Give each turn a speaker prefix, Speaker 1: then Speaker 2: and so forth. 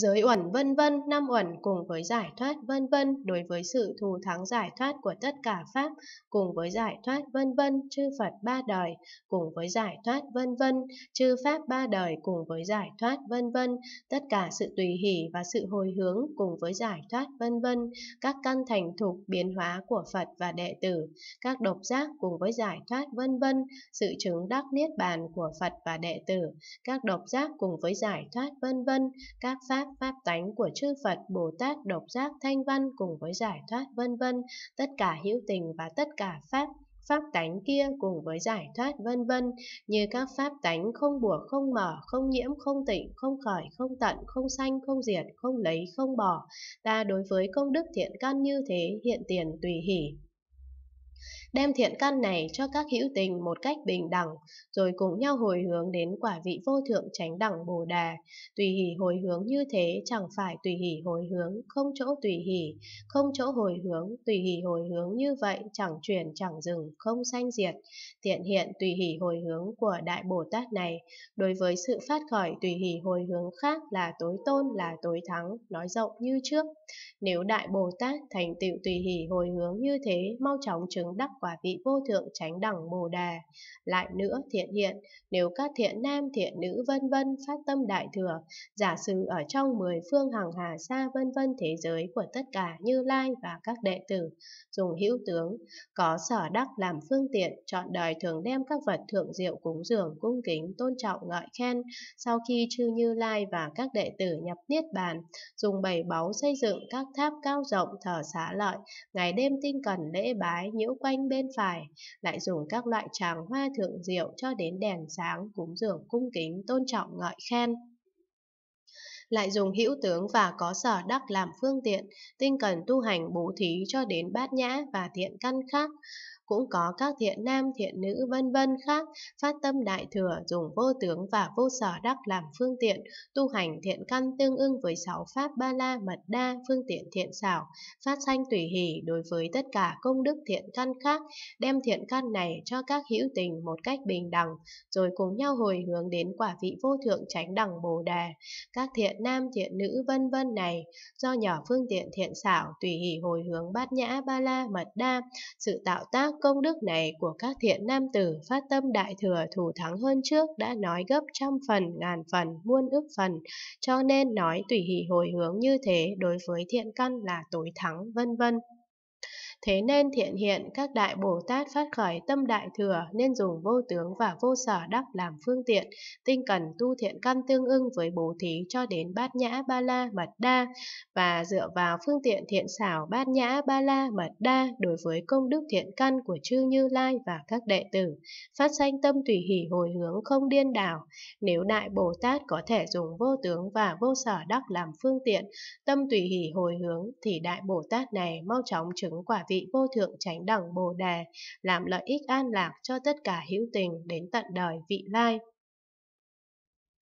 Speaker 1: giới uẩn vân vân năm uẩn cùng với giải thoát vân vân đối với sự thù thắng giải thoát của tất cả pháp cùng với giải thoát vân vân chư Phật ba đời cùng với giải thoát vân vân chư pháp ba đời cùng với giải thoát vân vân tất cả sự tùy hỷ và sự hồi hướng cùng với giải thoát vân vân các căn thành thục biến hóa của Phật và đệ tử các độc giác cùng với giải thoát vân vân sự chứng đắc niết bàn của Phật và đệ tử các độc giác cùng với giải thoát vân vân các pháp pháp tánh của chư Phật, Bồ Tát, độc giác, thanh văn cùng với giải thoát vân vân, tất cả hữu tình và tất cả pháp pháp tánh kia cùng với giải thoát vân vân như các pháp tánh không buộc không mở không nhiễm không tịnh không khởi không tận không sanh không diệt không lấy không bỏ ta đối với công đức thiện căn như thế hiện tiền tùy hỷ đem thiện căn này cho các hữu tình một cách bình đẳng, rồi cùng nhau hồi hướng đến quả vị vô thượng chánh đẳng Bồ Đà. Tùy hỷ hồi hướng như thế chẳng phải tùy hỷ hồi hướng, không chỗ tùy hỷ, không chỗ hồi hướng, tùy hỷ hồi hướng như vậy chẳng chuyển chẳng dừng, không sanh diệt. Thiện hiện tùy hỷ hồi hướng của Đại Bồ Tát này, đối với sự phát khởi tùy hỷ hồi hướng khác là tối tôn là tối thắng, nói rộng như trước. Nếu Đại Bồ Tát thành tựu tùy hỷ hồi hướng như thế, mau chóng chứng đắc quả vị vô thượng chánh đẳng bồ đề. Lại nữa thiện hiện, nếu các thiện nam thiện nữ vân vân phát tâm đại thừa, giả sử ở trong mười phương hằng hà xa vân vân thế giới của tất cả Như Lai và các đệ tử, dùng hữu tướng, có sở đắc làm phương tiện, chọn đời thường đem các vật thượng diệu cúng dường, cung kính, tôn trọng ngợi khen, sau khi chư Như Lai và các đệ tử nhập niết bàn, dùng bảy báu xây dựng các tháp cao rộng thờ xá lợi, ngày đêm tinh cần lễ bái nhiễu quanh bên phải, lại dùng các loại tràng hoa thượng diệu cho đến đèn sáng cúng dường cung kính tôn trọng ngợi khen lại dùng hữu tướng và có sở đắc làm phương tiện, tinh cần tu hành bố thí cho đến bát nhã và thiện căn khác, cũng có các thiện nam thiện nữ vân vân khác phát tâm đại thừa dùng vô tướng và vô sở đắc làm phương tiện tu hành thiện căn tương ưng với sáu pháp ba la mật đa phương tiện thiện xảo phát sanh tùy hỷ đối với tất cả công đức thiện căn khác đem thiện căn này cho các hữu tình một cách bình đẳng rồi cùng nhau hồi hướng đến quả vị vô thượng chánh đẳng bồ đề các thiện nam thiện nữ vân vân này do nhỏ phương tiện thiện xảo tùy hỷ hồi hướng bát nhã ba la mật đa sự tạo tác công đức này của các thiện nam tử phát tâm đại thừa thủ thắng hơn trước đã nói gấp trăm phần, ngàn phần, muôn ức phần, cho nên nói tùy hỷ hồi hướng như thế đối với thiện căn là tối thắng, vân vân. Thế nên thiện hiện các đại Bồ Tát phát khởi tâm đại thừa nên dùng vô tướng và vô sở đắc làm phương tiện, tinh cần tu thiện căn tương ưng với bố thí cho đến bát nhã ba la mật đa và dựa vào phương tiện thiện xảo bát nhã ba la mật đa đối với công đức thiện căn của chư Như Lai và các đệ tử, phát sanh tâm tùy hỷ hồi hướng không điên đảo. Nếu đại Bồ Tát có thể dùng vô tướng và vô sở đắc làm phương tiện, tâm tùy hỷ hồi hướng thì đại Bồ Tát này mau chóng chứng quả vị vô thượng chánh đẳng Bồ Đề, làm lợi ích an lạc cho tất cả hữu tình đến tận đời vị lai.